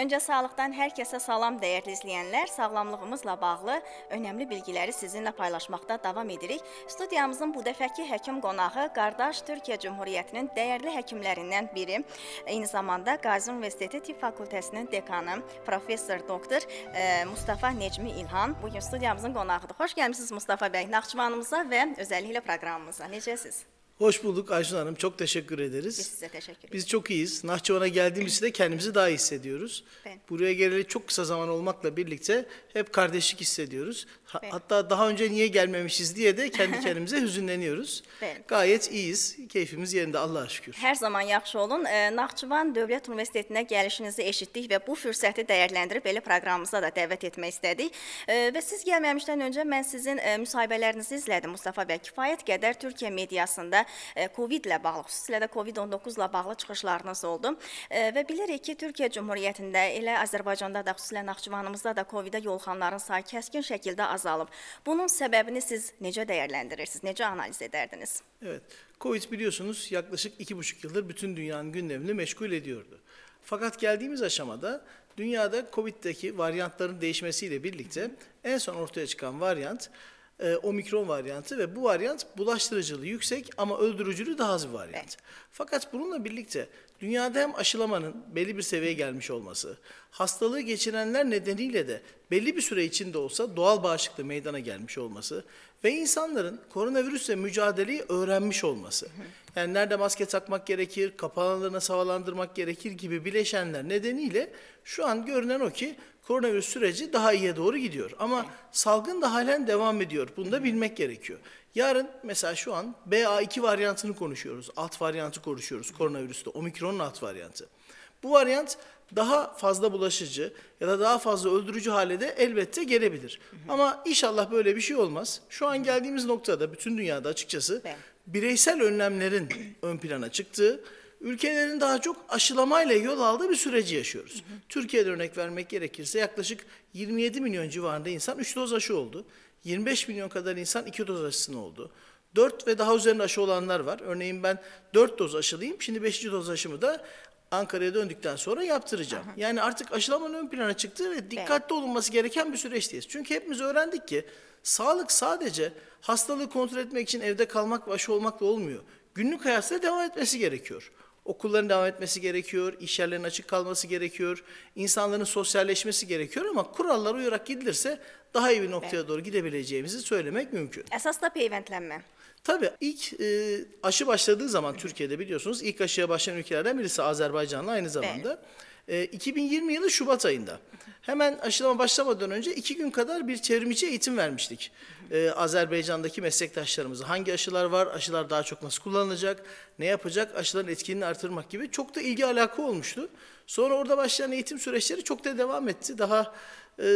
Öncə sağlıqdan hər kəsə salam dəyərli izləyənlər. Sağlamlığımızla bağlı önəmli bilgiləri sizinlə paylaşmaqda davam edirik. Studiyamızın bu dəfəki həkim qonağı qardaş Türkiyə Cümhuriyyətinin dəyərli həkimlərindən biri, eyni zamanda Qazi Universiteti Tibb Fakültəsinin dekanı professor doktor e, Mustafa Necmi İlhan bu gün studiyamızın qonağıdır. Xoş gəlmisiniz Mustafa bəy Naxçıvanımıza və özəlliklə proqramımıza. Necəsiz? Hoş bulduk Ayşun Hanım. Çok teşekkür ederiz. Biz size teşekkür ederiz. Biz çok iyiz. Nahçıvan'a geldiğimiz de kendimizi daha iyi hissediyoruz. Ben. Buraya geleli çok kısa zaman olmakla birlikte hep kardeşlik hissediyoruz. Ha, hatta daha önce niye gelmemişiz diye de kendi kendimize hüzünleniyoruz. Ben. Gayet iyiyiz. Keyfimiz yerinde Allah'a şükür. Her zaman yaxşı olun. Ee, Nahçıvan Dövlət Üniversitesi'ne gelişinizi eşittik ve bu fürsəti dəyərləndirib belə programımıza da dəvət etmək istədik. Ve ee, siz gelmemişten önce ben sizin e, müsahibələrinizi izledim Mustafa Bey. Kifayet geder Türkiye medyasında. E, Covid ilə bağlı, xüsusilə də Covid-19 ilə bağlı çıxışlarınız oldu. E, və bilirik ki, Türkiyə Cümhuriyyətində elə Azərbaycanda da, xüsusilə Naxçıvanımızda da Covid-ə yolxanların sayı kəskin şəkildə azalıb. Bunun səbəbini siz necə dəyərləndirirsiniz? Necə analiz edərdiniz? Evet. Covid biliyorsunuz yaklaşık iki buçuk yıldır bütün dünyanın gündemini meşgul ediyordu. Fakat geldiğimiz aşamada dünyada Covid'deki varyantların değişmesiyle birlikte en son ortaya çıkan varyant e, omikron varyantı ve bu varyant bulaştırıcılığı yüksek ama öldürücülüğü daha az bir varyant. Evet. Fakat bununla birlikte dünyada hem aşılamanın belli bir seviyeye gelmiş olması, hastalığı geçirenler nedeniyle de belli bir süre içinde olsa doğal bağışıklığı meydana gelmiş olması ve insanların koronavirüsle mücadeleyi öğrenmiş olması. Yani nerede maske takmak gerekir, kapalı kapağlarını havalandırmak gerekir gibi bileşenler nedeniyle şu an görünen o ki koronavirüs süreci daha iyiye doğru gidiyor. Ama salgın da halen devam ediyor. Bunu da bilmek gerekiyor. Yarın mesela şu an BA2 varyantını konuşuyoruz. Alt varyantı konuşuyoruz koronavirüste. Omikron'un alt varyantı. Bu varyant daha fazla bulaşıcı ya da daha fazla öldürücü hale de elbette gelebilir. Ama inşallah böyle bir şey olmaz. Şu an geldiğimiz noktada bütün dünyada açıkçası bireysel önlemlerin ön plana çıktığı ülkelerin daha çok aşılamayla yol aldığı bir süreci yaşıyoruz. Hı hı. Türkiye'de örnek vermek gerekirse yaklaşık 27 milyon civarında insan 3 doz aşı oldu. 25 milyon kadar insan 2 doz aşısını oldu. 4 ve daha üzerinde aşı olanlar var. Örneğin ben 4 doz aşılıyım. Şimdi 5. doz aşımı da Ankara'ya döndükten sonra yaptıracağım. Aha. Yani artık aşılamanın ön plana çıktığı ve dikkatli olunması gereken bir süreçteyiz. Çünkü hepimiz öğrendik ki sağlık sadece hastalığı kontrol etmek için evde kalmak ve aşı olmakla olmuyor. Günlük hayatına devam etmesi gerekiyor. Okulların devam etmesi gerekiyor, iş yerlerinin açık kalması gerekiyor, insanların sosyalleşmesi gerekiyor ama kurallara uyarak gidilirse daha iyi bir noktaya evet. doğru gidebileceğimizi söylemek mümkün. Esas da peyventlenme. Tabii ilk e, aşı başladığı zaman Türkiye'de biliyorsunuz ilk aşıya başlayan ülkelerden birisi Azerbaycan'la aynı zamanda. E, 2020 yılı Şubat ayında hemen aşılama başlamadan önce iki gün kadar bir çevrimiçi eğitim vermiştik e, Azerbaycan'daki meslektaşlarımızı hangi aşılar var, aşılar daha çok nasıl kullanılacak, ne yapacak, aşıların etkinliğini artırmak gibi çok da ilgi alaka olmuştu. Sonra orada başlayan eğitim süreçleri çok da devam etti. Daha e,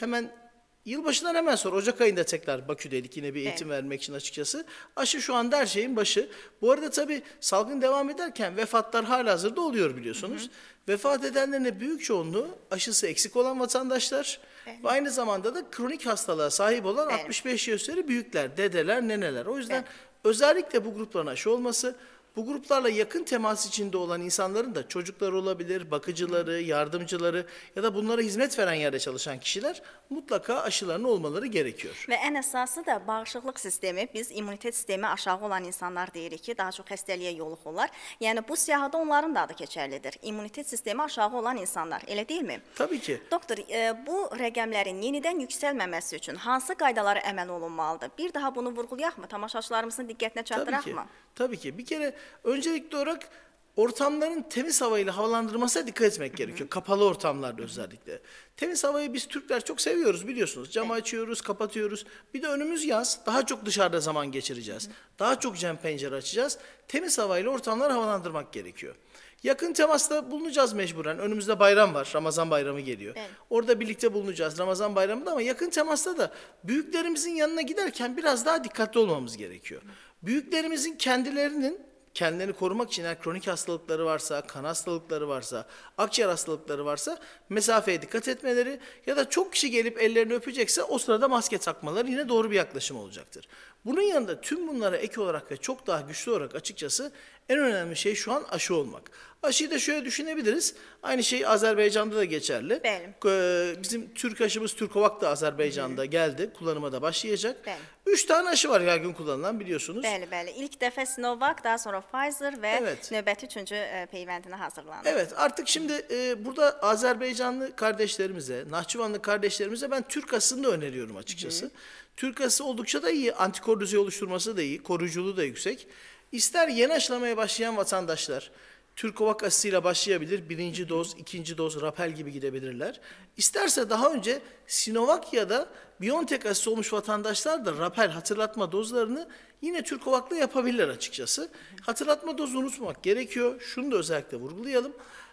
hemen Yılbaşından hemen sonra Ocak ayında tekrar Bakü'deydik yine bir eğitim evet. vermek için açıkçası. Aşı şu anda her şeyin başı. Bu arada tabii salgın devam ederken vefatlar hala hazırda oluyor biliyorsunuz. Hı hı. Vefat edenlerin büyük çoğunluğu aşısı eksik olan vatandaşlar evet. ve aynı zamanda da kronik hastalığa sahip olan evet. 65 yaş üzeri büyükler, dedeler, neneler. O yüzden evet. özellikle bu grupların aşı olması Bu gruplarla yakın temas içinde olan insanların da çocukları olabilir, bakıcıları, yardımcıları ya da bunlara hizmet veren yerde çalışan kişiler mutlaka aşılarının olmaları gerekiyor. Və ən əsası da bağışıqlıq sistemi, biz immunitet sistemi aşağı olan insanlar deyirik ki, daha çox xəstəliyə yoluxurlar. Yəni bu siyahıda onların da adı keçərlidir. İmmunitet sistemi aşağı olan insanlar, elə deyilmi? Təbii ki. Doktor, e, bu rəqəmlərin yenidən yüksəlməməsi üçün hansı qaydalara əməl olunmalıdır? Bir daha bunu vurğulayaq mı? Tamaşaçılarımızın diqqətinə çatdıraq mı? Təbii ki. Bir kere öncelikli olarak ortamların temiz havayla havalandırmasına dikkat etmek gerekiyor. Hı hı. Kapalı ortamlarda özellikle. Temiz havayı biz Türkler çok seviyoruz biliyorsunuz. Cam açıyoruz, kapatıyoruz. Bir de önümüz yaz. Daha çok dışarıda zaman geçireceğiz. Hı. Daha çok cam pencere açacağız. Temiz havayla ortamları havalandırmak gerekiyor. Yakın temasta bulunacağız mecburen. Önümüzde bayram var. Ramazan bayramı geliyor. Evet. Orada birlikte bulunacağız Ramazan bayramında ama yakın temasta da büyüklerimizin yanına giderken biraz daha dikkatli olmamız gerekiyor. Büyüklerimizin kendilerinin kendilerini korumak için eğer kronik hastalıkları varsa, kan hastalıkları varsa, akciğer hastalıkları varsa mesafeye dikkat etmeleri ya da çok kişi gelip ellerini öpecekse o sırada maske takmaları yine doğru bir yaklaşım olacaktır. Bunun yanında tüm bunlara ek olarak ve çok daha güçlü olarak açıkçası en önemli şey şu an aşı olmak. Aşıyı da şöyle düşünebiliriz. Aynı şey Azerbaycan'da da geçerli. Benim. Ee, bizim Türk aşımız Türkovak da Azerbaycan'da geldi. Kullanıma da başlayacak. Benim. Üç tane aşı var her gün kullanılan biliyorsunuz. Bəli, bəli. İlk defa Sinovac, daha sonra Pfizer ve evet. nöbeti üçüncü e, peyvendine hazırlandı. Evet, artık şimdi e, burada Azerbaycanlı kardeşlerimize, Nahçıvanlı kardeşlerimize ben Türk aşısını da öneriyorum açıkçası. hı Türk aşısı oldukça da iyi. Antikor düzeyi oluşturması da iyi. Koruyuculuğu da yüksek. İster yeni aşılamaya başlayan vatandaşlar Türkovak aşısıyla başlayabilir. Birinci doz, ikinci doz, rapel gibi gidebilirler. İsterse daha önce Sinovac ya da BioNTech aşısı olmuş vatandaşlar da rapel hatırlatma dozlarını yine Türkovak'la yapabilirler açıkçası. Hatırlatma dozu unutmamak gerekiyor. Şunu da özellikle vurgulayalım.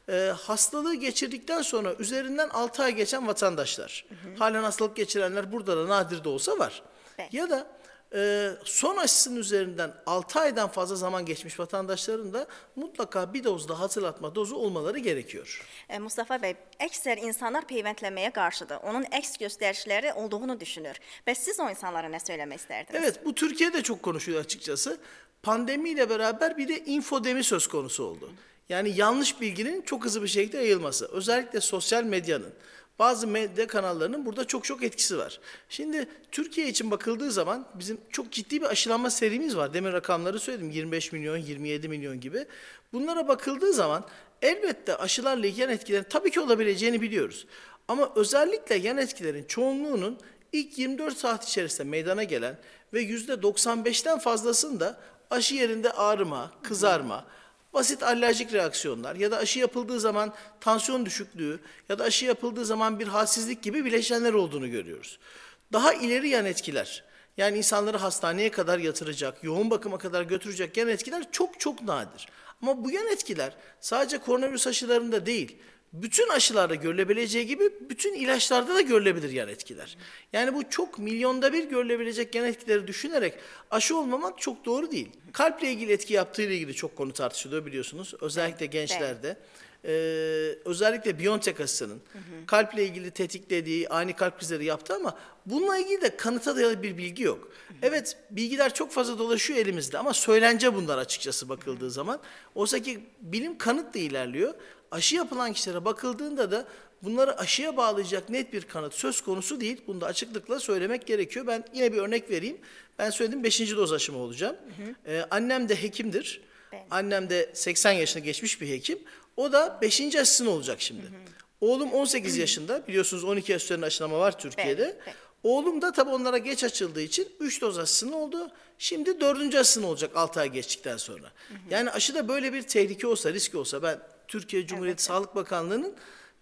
Ee, hastalığı geçirdikten sonra üzerinden 6 ay geçen vatandaşlar. Hı hı. Halen hastalık geçirenler burada da nadir de olsa var. Evet. Ya da e, son aşısının üzerinden 6 aydan fazla zaman geçmiş vatandaşların da mutlaka bir doz daha hatırlatma dozu olmaları gerekiyor. E, Mustafa Bey, ekser insanlar peyventlemeye karşıdır. Onun eks gösterişleri olduğunu düşünür. Ve siz o insanlara ne söylemek isterdiniz? Evet, bu Türkiye'de çok konuşuluyor açıkçası. Pandemiyle beraber bir de infodemi söz konusu oldu. Yani yanlış bilginin çok hızlı bir şekilde yayılması. Özellikle sosyal medyanın, bazı medya kanallarının burada çok çok etkisi var. Şimdi Türkiye için bakıldığı zaman bizim çok ciddi bir aşılanma serimiz var. Demin rakamları söyledim 25 milyon, 27 milyon gibi. Bunlara bakıldığı zaman elbette aşılarla yan etkilerin tabii ki olabileceğini biliyoruz. Ama özellikle yan etkilerin çoğunluğunun ilk 24 saat içerisinde meydana gelen ve %95'ten fazlasında aşı yerinde ağrıma, kızarma, Hı Basit alerjik reaksiyonlar ya da aşı yapıldığı zaman tansiyon düşüklüğü ya da aşı yapıldığı zaman bir halsizlik gibi bileşenler olduğunu görüyoruz. Daha ileri yan etkiler yani insanları hastaneye kadar yatıracak, yoğun bakıma kadar götürecek yan etkiler çok çok nadir. Ama bu yan etkiler sadece koronavirüs aşılarında değil, bütün aşılarda görülebileceği gibi bütün ilaçlarda da görülebilir yan etkiler. Yani bu çok milyonda bir görülebilecek yan etkileri düşünerek aşı olmamak çok doğru değil. Kalple ilgili etki yaptığı ile ilgili çok konu tartışılıyor biliyorsunuz. Özellikle gençlerde. Ee, özellikle Biontech aşısının hı hı. kalple ilgili tetiklediği ani kalp krizleri yaptı ama bununla ilgili de kanıta dayalı bir bilgi yok. Hı hı. Evet bilgiler çok fazla dolaşıyor elimizde ama söylence bunlar açıkçası bakıldığı hı hı. zaman. Oysa ki bilim kanıtla ilerliyor aşı yapılan kişilere bakıldığında da bunları aşıya bağlayacak net bir kanıt söz konusu değil. Bunu da açıklıkla söylemek gerekiyor. Ben yine bir örnek vereyim. Ben söyledim 5. doz aşımı olacağım. Hı hı. Ee, annem de hekimdir. Ben. Annem de 80 yaşına geçmiş bir hekim. O da 5. aşısını olacak şimdi. Hı hı. Oğlum 18 hı hı. yaşında. Biliyorsunuz 12 yaş üzerine aşılama var Türkiye'de. Ben. Ben. Oğlum da tabi onlara geç açıldığı için 3 doz aşısının oldu. Şimdi 4. aşısının olacak 6 ay geçtikten sonra. Hı hı. Yani aşıda böyle bir tehlike olsa, risk olsa ben Türkiye Cumhuriyeti evet. Sağlık Bakanlığı'nın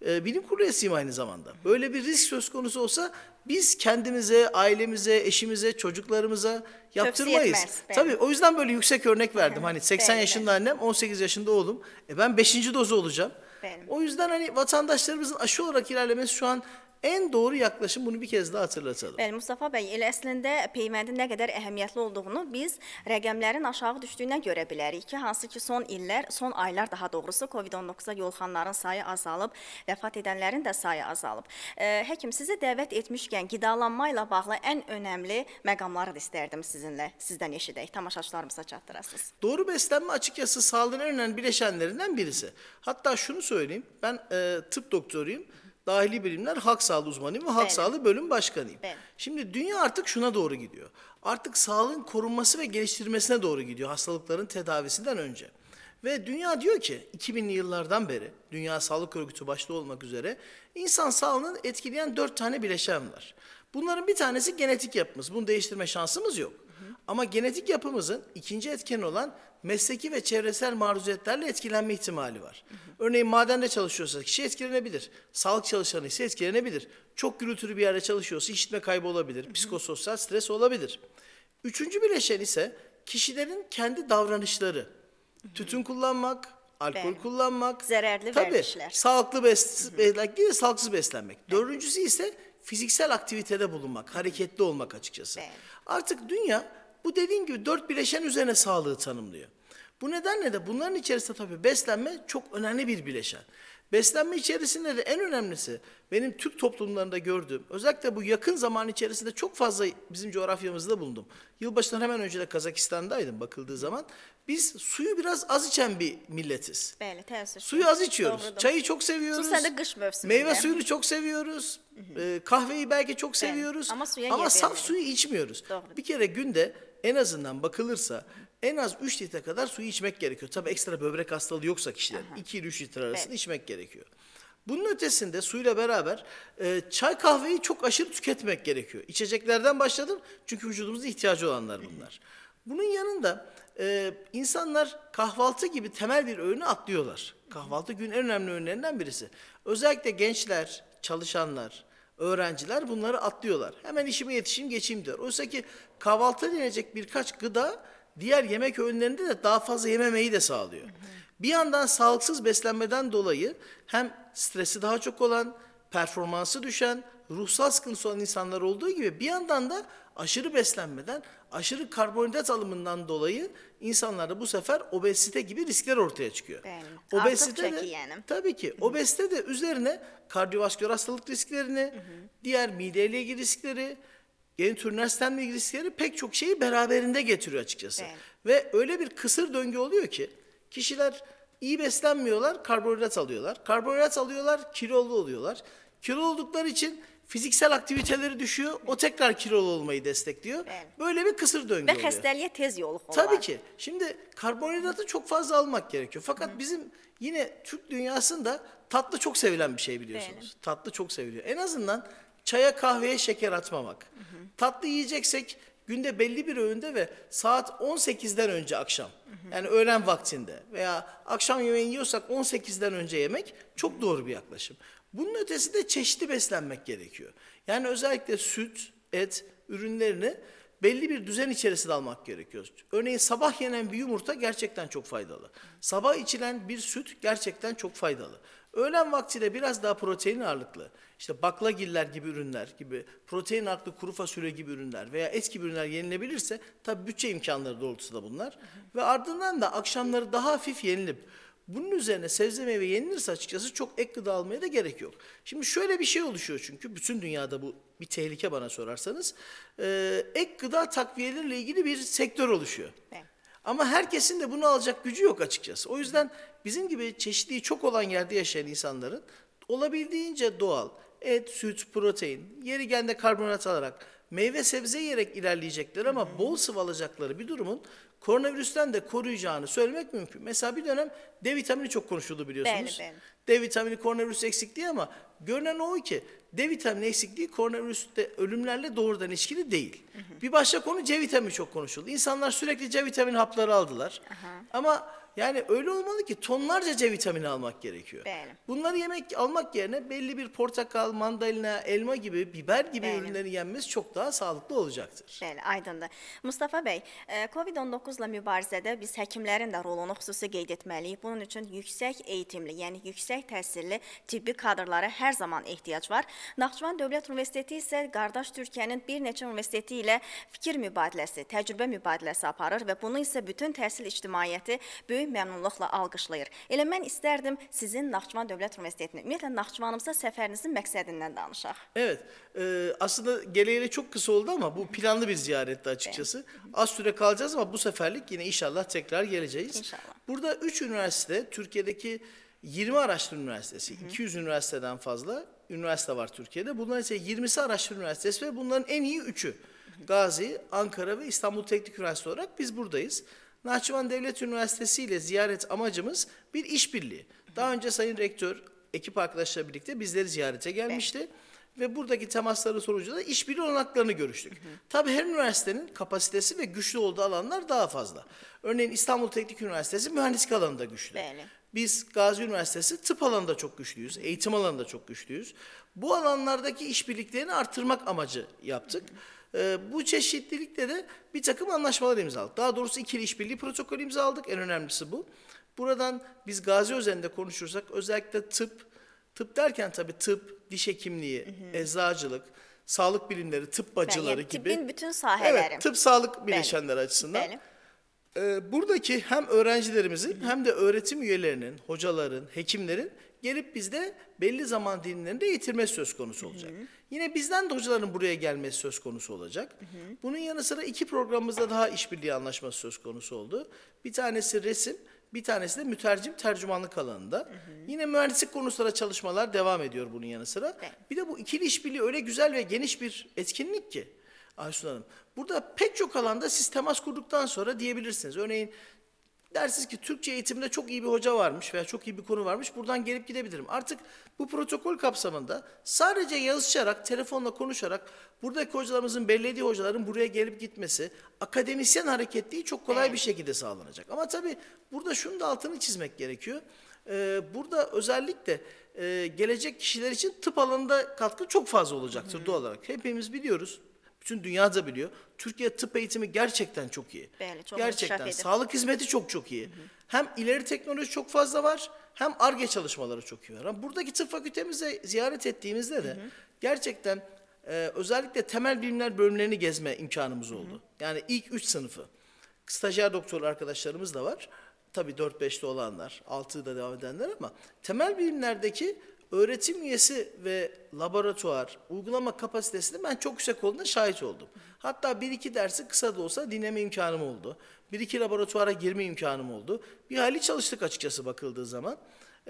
e, bilim kurulu üyesiyim aynı zamanda. Böyle bir risk söz konusu olsa biz kendimize, ailemize, eşimize, çocuklarımıza yaptırmayız. Tabii o yüzden böyle yüksek örnek verdim. Hani 80 benim. yaşında annem, 18 yaşında oğlum. E ben 5. dozu olacağım. Benim. O yüzden hani vatandaşlarımızın aşı olarak ilerlemesi şu an ən doğru yaxlaşım bunu bir kəz daha xatırlatalım. Bəli, Mustafa bəy, elə əslində peyvəndin nə qədər əhəmiyyətli olduğunu biz rəqəmlərin aşağı düşdüyünə görə bilərik ki, hansı ki son illər, son aylar daha doğrusu COVID-19-a yolxanların sayı azalıb, vəfat edənlərin də sayı azalıb. E, həkim sizi dəvət etmişkən qidalanma ilə bağlı ən önəmli məqamları da istərdim sizinlə, sizdən eşidək, tamaşaçılarımıza çatdırasınız. Doğru beslənmə açıqyası sağlıqla birləşənlərindən birisi. Hatta şunu söyleyeyim, ben e, tıp doktoruyum. Dahili bilimler halk sağlığı uzmanıyım ve halk evet. sağlığı bölüm başkanıyım. Evet. Şimdi dünya artık şuna doğru gidiyor. Artık sağlığın korunması ve geliştirmesine doğru gidiyor hastalıkların tedavisinden önce. Ve dünya diyor ki 2000'li yıllardan beri Dünya Sağlık Örgütü başta olmak üzere insan sağlığını etkileyen dört tane bileşen var. Bunların bir tanesi genetik yapımız. Bunu değiştirme şansımız yok. Ama genetik yapımızın ikinci etken olan mesleki ve çevresel maruziyetlerle etkilenme ihtimali var. Örneğin madende çalışıyorsa kişi etkilenebilir. Sağlık çalışanı ise etkilenebilir. Çok gürültülü bir yerde çalışıyorsa işitme kaybı olabilir. Psikososyal stres olabilir. Üçüncü bileşen ise kişilerin kendi davranışları. Tütün kullanmak, alkol Be. kullanmak. Zararlı tabii, Sağlıklı beslenmek, sağlıksız beslenmek. Dördüncüsü ise fiziksel aktivitede bulunmak, hareketli olmak açıkçası. Be. Artık dünya bu dediğim gibi dört bileşen üzerine sağlığı tanımlıyor. Bu nedenle de bunların içerisinde tabii beslenme çok önemli bir bileşen. Beslenme içerisinde de en önemlisi benim Türk toplumlarında gördüğüm, özellikle bu yakın zaman içerisinde çok fazla bizim coğrafyamızda bulundum. Yılbaşından hemen önce de Kazakistan'daydım bakıldığı zaman. Biz suyu biraz az içen bir milletiz. Böyle, tesir. Suyu az içiyoruz. Doğrudur. Çayı çok seviyoruz. Su kış mevsiminde. Meyve suyunu çok seviyoruz. E, kahveyi belki çok seviyoruz. Evet. Ama, suya ama saf suyu içmiyoruz. Doğru. Bir kere günde en azından bakılırsa en az 3 litre kadar suyu içmek gerekiyor. Tabii ekstra böbrek hastalığı yoksa kişilerin 2 ile 3 litre arasında evet. içmek gerekiyor. Bunun ötesinde suyla beraber e, çay kahveyi çok aşırı tüketmek gerekiyor. İçeceklerden başladım çünkü vücudumuzda ihtiyacı olanlar bunlar. Bunun yanında e, insanlar kahvaltı gibi temel bir öğünü atlıyorlar. Kahvaltı gün en önemli öğünlerinden birisi. Özellikle gençler, çalışanlar, öğrenciler bunları atlıyorlar. Hemen işime yetişeyim geçeyim diyor. Oysa ki kahvaltı denecek birkaç gıda diğer yemek öğünlerinde de daha fazla yememeyi de sağlıyor. Bir yandan sağlıksız beslenmeden dolayı hem stresi daha çok olan, performansı düşen, ruhsal sıkıntısı olan insanlar olduğu gibi bir yandan da aşırı beslenmeden, aşırı karbonhidrat alımından dolayı insanlarda bu sefer obezite gibi riskler ortaya çıkıyor. Benim. Obezite de, yani. Tabii ki. Obezite de üzerine kardiyovasküler hastalık risklerini, Hı -hı. diğer mideyle ilgili riskleri, Yeni Türnersten bilgisayarı pek çok şeyi beraberinde getiriyor açıkçası. Evet. Ve öyle bir kısır döngü oluyor ki kişiler iyi beslenmiyorlar, karbonhidrat alıyorlar. Karbonhidrat alıyorlar, kilolu oluyorlar. Kilo oldukları için fiziksel aktiviteleri düşüyor. O tekrar kilolu olmayı destekliyor. Evet. Böyle bir kısır döngü Ve oluyor. Ve hastalığa tez yolu Tabii ki. Şimdi karbonhidratı çok fazla almak gerekiyor. Fakat Hı. bizim yine Türk dünyasında tatlı çok sevilen bir şey biliyorsunuz. Evet. Tatlı çok seviliyor. En azından çaya kahveye şeker atmamak. Hı hı. Tatlı yiyeceksek günde belli bir öğünde ve saat 18'den önce akşam. Hı hı. Yani öğlen vaktinde veya akşam yemeğini yiyorsak 18'den önce yemek çok doğru bir yaklaşım. Bunun ötesinde çeşitli beslenmek gerekiyor. Yani özellikle süt, et ürünlerini belli bir düzen içerisinde almak gerekiyor. Örneğin sabah yenen bir yumurta gerçekten çok faydalı. Sabah içilen bir süt gerçekten çok faydalı. Öğlen vakti de biraz daha protein ağırlıklı işte baklagiller gibi ürünler gibi protein ağırlıklı kuru fasulye gibi ürünler veya et gibi ürünler yenilebilirse tabi bütçe imkanları doğrultusunda bunlar. Hı hı. Ve ardından da akşamları daha hafif yenilip bunun üzerine sebze meyve yenilirse açıkçası çok ek gıda almaya da gerek yok. Şimdi şöyle bir şey oluşuyor çünkü bütün dünyada bu bir tehlike bana sorarsanız. Ee, ek gıda takviyeleriyle ilgili bir sektör oluşuyor. Evet. Ama herkesin de bunu alacak gücü yok açıkçası. O yüzden bizim gibi çeşitliği çok olan yerde yaşayan insanların olabildiğince doğal, et, süt, protein, yeri gende karbonat alarak meyve sebze yiyerek ilerleyecekler ama bol sıvı alacakları bir durumun koronavirüsten de koruyacağını söylemek mümkün. Mesela bir dönem D vitamini çok konuşuldu biliyorsunuz. Benim, benim. D vitamini koronavirüs eksikliği ama görünen o ki D vitamini eksikliği koronavirüste ölümlerle doğrudan ilişkili değil. Hı hı. Bir başka konu C vitamini çok konuşuldu. İnsanlar sürekli C vitamini hapları aldılar. Aha. Ama Yani öyle olmalı ki tonlarca C vitamini almak gerekiyor. Beğenim. Bunları yemek almak yerine belli bir portakal, mandalina, elma gibi, biber gibi Beğenim. ürünlerin yenmesi çok daha sağlıklı olacaktır. Bəli, aydındır. Mustafa bəy, e, COVID-19 ilə mübarizədə biz həkimlərin də rolunu xüsusi qeyd etməliyik. Bunun üçün yüksək eğitimli, yəni yüksək təhsilli tibbi kadrlara hər zaman ehtiyac var. Naxçıvan Dövlət Universiteti isə qardaş Türkiyənin bir neçə universiteti ilə fikir mübadiləsi, təcrübə mübadiləsi aparır və bunu isə bütün təhsil ictimaiyyəti böyük böyük məmnunluqla alqışlayır. Elə mən istərdim sizin Naxçıvan Dövlət Universitetini, ümumiyyətlə Naxçıvanımıza səfərinizin məqsədindən danışaq. Evet, e, aslında geleyli çok kısa oldu ama bu planlı bir ziyaretti açıkçası. Az süre kalacağız ama bu seferlik yine inşallah tekrar geleceğiz. İnşallah. Burada 3 üniversite, Türkiye'deki 20 araştırma üniversitesi, hı hı. 200 üniversiteden fazla üniversite var Türkiye'de. Bunların ise 20'si araştırma üniversitesi ve bunların en iyi 3'ü. Gazi, Ankara ve İstanbul Teknik Üniversitesi olarak biz buradayız. Nahçıvan Devlet Üniversitesi ile ziyaret amacımız bir işbirliği. Daha önce Sayın Rektör ekip arkadaşlarla birlikte bizleri ziyarete gelmişti. Ve buradaki temasları sonucunda işbirliği olanaklarını görüştük. Hı Tabii her üniversitenin kapasitesi ve güçlü olduğu alanlar daha fazla. Örneğin İstanbul Teknik Üniversitesi mühendislik alanında güçlü. Böyle. Biz Gazi Üniversitesi tıp alanında çok güçlüyüz, eğitim alanında çok güçlüyüz. Bu alanlardaki işbirliklerini artırmak amacı yaptık. Hı hı. Ee, bu çeşitlilikte de bir takım anlaşmalar imzaladık. Daha doğrusu ikili işbirliği protokolü imzaladık. En önemlisi bu. Buradan biz Gazi özelinde konuşursak özellikle tıp, tıp derken tabii tıp, diş hekimliği, hı hı. eczacılık, sağlık bilimleri, tıp bacıları yani, gibi. Tıbbın bütün saheleri. Evet, tıp sağlık bileşenleri Benim. açısından. Benim. Ee, buradaki hem öğrencilerimizin hı hı. hem de öğretim üyelerinin, hocaların, hekimlerin gelip bizde belli zaman dilimlerinde eğitilmesi söz konusu olacak. Hı hı. Yine bizden de hocaların buraya gelmesi söz konusu olacak. Hı hı. Bunun yanı sıra iki programımızda daha işbirliği anlaşması söz konusu oldu. Bir tanesi resim, bir tanesi de mütercim tercümanlık alanında. Hı hı. Yine mühendislik konuslara çalışmalar devam ediyor bunun yanı sıra. Evet. Bir de bu ikili işbirliği öyle güzel ve geniş bir etkinlik ki. Aysun Hanım. Burada pek çok alanda siz temas kurduktan sonra diyebilirsiniz. Örneğin Dersiniz ki Türkçe eğitiminde çok iyi bir hoca varmış veya çok iyi bir konu varmış. Buradan gelip gidebilirim. Artık bu protokol kapsamında sadece yazışarak, telefonla konuşarak buradaki hocalarımızın, belirlediği hocaların buraya gelip gitmesi, akademisyen hareketliği çok kolay evet. bir şekilde sağlanacak. Ama tabii burada şunu da altını çizmek gerekiyor. Ee, burada özellikle e, gelecek kişiler için tıp alanında katkı çok fazla olacaktır Hı -hı. doğal olarak. Hepimiz biliyoruz. Bütün dünya da biliyor. Türkiye tıp eğitimi gerçekten çok iyi. Böyle, çok gerçekten. Sağlık hizmeti çok çok iyi. Hı hı. Hem ileri teknoloji çok fazla var hem ARGE çalışmaları çok iyi var. buradaki tıp fakültemize ziyaret ettiğimizde de hı hı. gerçekten e, özellikle temel bilimler bölümlerini gezme imkanımız oldu. Hı hı. Yani ilk üç sınıfı. Stajyer doktor arkadaşlarımız da var. Tabii 4-5'te olanlar, 6'da devam edenler ama temel bilimlerdeki öğretim üyesi ve laboratuvar uygulama kapasitesinde ben çok yüksek olduğuna şahit oldum. Hatta bir iki dersi kısa da olsa dinleme imkanım oldu. Bir iki laboratuvara girme imkanım oldu. Bir hali çalıştık açıkçası bakıldığı zaman.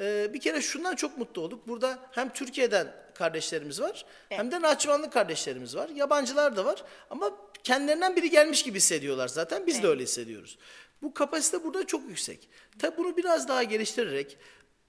Ee, bir kere şundan çok mutlu olduk. Burada hem Türkiye'den kardeşlerimiz var evet. hem de Nahçıvanlı kardeşlerimiz var. Yabancılar da var ama kendilerinden biri gelmiş gibi hissediyorlar zaten. Biz evet. de öyle hissediyoruz. Bu kapasite burada çok yüksek. Tabi bunu biraz daha geliştirerek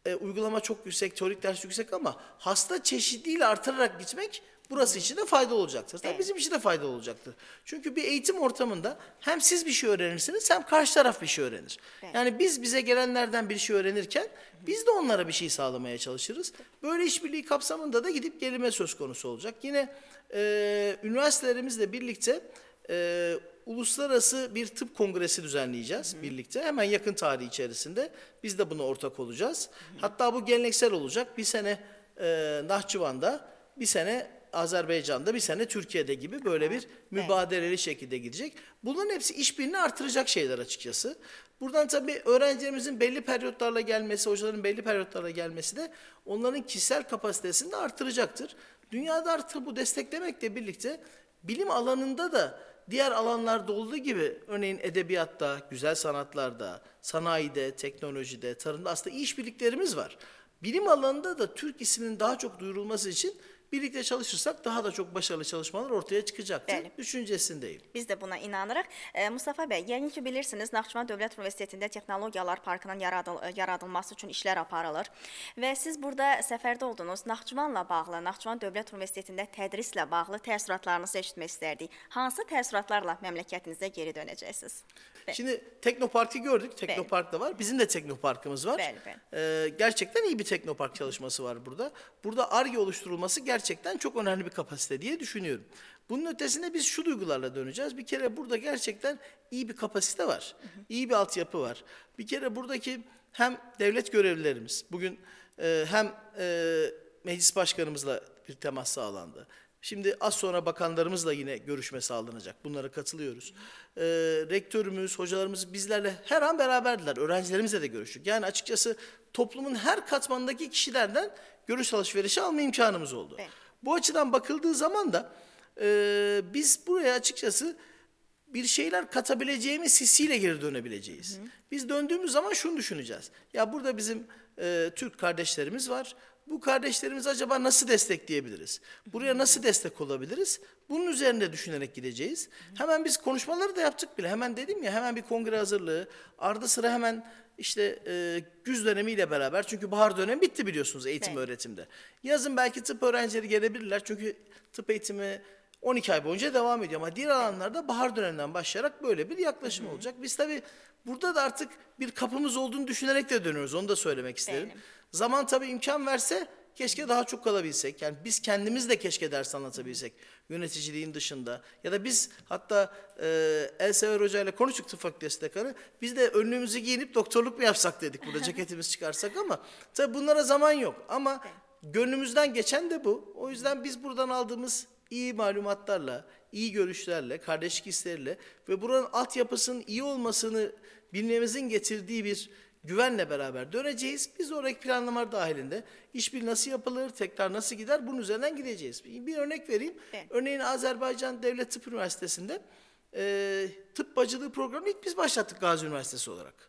e, uygulama çok yüksek, teorik ders yüksek ama hasta çeşidiyle artırarak gitmek burası için de fayda olacaktır. Tabii evet. bizim için de fayda olacaktır. Çünkü bir eğitim ortamında hem siz bir şey öğrenirsiniz hem karşı taraf bir şey öğrenir. Evet. Yani biz bize gelenlerden bir şey öğrenirken biz de onlara bir şey sağlamaya çalışırız. Böyle işbirliği kapsamında da gidip gelime söz konusu olacak. Yine e, üniversitelerimizle birlikte e, uluslararası bir tıp kongresi düzenleyeceğiz Hı. birlikte. Hemen yakın tarih içerisinde biz de buna ortak olacağız. Hı. Hatta bu geleneksel olacak. Bir sene e, Nahçıvan'da, bir sene Azerbaycan'da, bir sene Türkiye'de gibi böyle bir mübadeleli şekilde gidecek. Bunların hepsi işbirliğini artıracak şeyler açıkçası. Buradan tabii öğrencilerimizin belli periyotlarla gelmesi, hocaların belli periyotlarla gelmesi de onların kişisel kapasitesini de artıracaktır. Dünyada artık bu desteklemekle birlikte bilim alanında da diğer alanlarda olduğu gibi örneğin edebiyatta, güzel sanatlarda, sanayide, teknolojide, tarımda aslında iyi işbirliklerimiz var. Bilim alanında da Türk isminin daha çok duyurulması için Birlikte çalışırsak daha da çok başarılı çalışmalar ortaya çıkacaktır. Bəli. Düşüncesindeyim. Biz de buna inanırıq. E, Mustafa Bey, yani ki bilirsiniz, Naxçıvan Dövlət Üniversitesi'nde texnologiyalar parkının yaradıl e, yaradılması üçün işlər aparılır. Və siz burada seferde oldunuz. Naxçıvanla bağlı, Naxçıvan Dövlət Üniversitesi'nde tədrislə bağlı təəssüratlarınızı eşitmək istərdik. Hansı təəssüratlarla məmləkətinizə geri dönəcəksiniz? Bəli. Şimdi Teknopark'ı gördük. Teknopark da var. Bizim de Teknopark'ımız var. Bəli, bəli. E, gerçekten iyi bir Teknopark çalışması var burada. Burada ARGE oluşturulması gerçekten gerçekten çok önemli bir kapasite diye düşünüyorum. Bunun ötesinde biz şu duygularla döneceğiz. Bir kere burada gerçekten iyi bir kapasite var. İyi bir altyapı var. Bir kere buradaki hem devlet görevlilerimiz, bugün e, hem e, meclis başkanımızla bir temas sağlandı. Şimdi az sonra bakanlarımızla yine görüşme sağlanacak. Bunlara katılıyoruz. Ee, rektörümüz, hocalarımız bizlerle her an beraberdiler. Öğrencilerimizle de görüştük. Yani açıkçası toplumun her katmandaki kişilerden görüş alışverişi alma imkanımız oldu. Evet. Bu açıdan bakıldığı zaman da e, biz buraya açıkçası bir şeyler katabileceğimiz hissiyle geri dönebileceğiz. hı. Biz döndüğümüz zaman şunu düşüneceğiz. Ya burada bizim e, Türk kardeşlerimiz var bu kardeşlerimiz acaba nasıl destekleyebiliriz? Buraya nasıl destek olabiliriz? Bunun üzerinde düşünerek gideceğiz. Hemen biz konuşmaları da yaptık bile. Hemen dedim ya hemen bir kongre hazırlığı. Ardı sıra hemen işte e, güz dönemiyle beraber çünkü bahar dönemi bitti biliyorsunuz eğitim evet. öğretimde. Yazın belki tıp öğrencileri gelebilirler çünkü tıp eğitimi 12 ay boyunca devam ediyor ama diğer alanlarda bahar döneminden başlayarak böyle bir yaklaşım Hı-hı. olacak. Biz tabii burada da artık bir kapımız olduğunu düşünerek de dönüyoruz. Onu da söylemek isterim. Benim. Zaman tabii imkan verse keşke daha çok kalabilsek. Yani biz kendimiz de keşke ders anlatabilsek yöneticiliğin dışında. Ya da biz hatta e, Sever Hoca ile konuştuk tıp fakültesi dekanı. Biz de önlüğümüzü giyinip doktorluk mu yapsak dedik burada ceketimiz çıkarsak ama tabii bunlara zaman yok. Ama gönlümüzden geçen de bu. O yüzden biz buradan aldığımız iyi malumatlarla, iyi görüşlerle, kardeşlik hisleriyle ve buranın altyapısının iyi olmasını bilmemizin getirdiği bir güvenle beraber döneceğiz. Biz oraki planlamalar dahilinde işbir nasıl yapılır, tekrar nasıl gider bunun üzerinden gideceğiz. Bir örnek vereyim. Evet. Örneğin Azerbaycan Devlet Tıp Üniversitesi'nde e, tıp bacılığı programını ilk biz başlattık Gazi Üniversitesi olarak.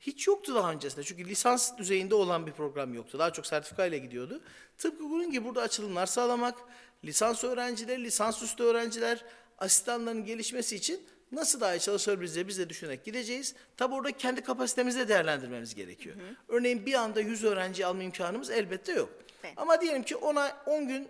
Hiç yoktu daha öncesinde çünkü lisans düzeyinde olan bir program yoktu. Daha çok sertifika ile gidiyordu. Tıpkı bunun gibi burada açılımlar sağlamak, lisans öğrencileri, lisansüstü öğrenciler, asistanların gelişmesi için nasıl daha iyi çalışabiliriz diye biz de düşünerek gideceğiz. Tabi orada kendi kapasitemizde de değerlendirmemiz gerekiyor. Hı hı. Örneğin bir anda 100 öğrenci alma imkanımız elbette yok. Evet. Ama diyelim ki ona 10 gün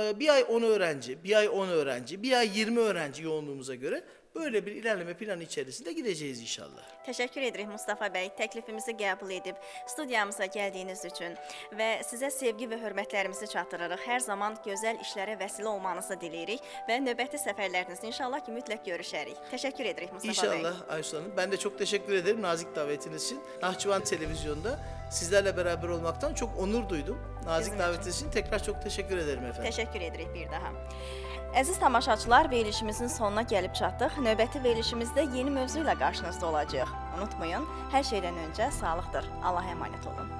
e, bir ay 10 öğrenci, bir ay 10 öğrenci, bir ay 20 öğrenci yoğunluğumuza göre böyle bir ilerleme planı içerisinde gideceğiz inşallah. Teşekkür ederiz Mustafa Bey. Təklifimizi qəbul edib studiyamıza gəldiyiniz üçün və sizə sevgi və hörmətlərimizi çatdırırıq. Hər zaman gözəl işlərə vəsilə olmanızı diləyirik və növbəti səfərlərinizdə inşallah ki mütləq görüşərik. Təşəkkür edirik Mustafa inşallah, Bey. İnşallah Ayşe Hanım. Ben de çok teşekkür ederim nazik davetiniz için. Nahçıvan Televizyonu'nda sizlerle beraber olmaktan çok onur duydum. Nazik davetiniz için tekrar çok teşekkür ederim efendim. Teşekkür ederiz bir daha. Əziz tamaşaçılar, verilişimizin sonuna gəlib çatdıq. Növbəti verilişimizdə yeni mövzu ilə qarşınızda olacağıq. Unutmayın, hər şeydən öncə sağlıqdır. Allaha əmanət olun.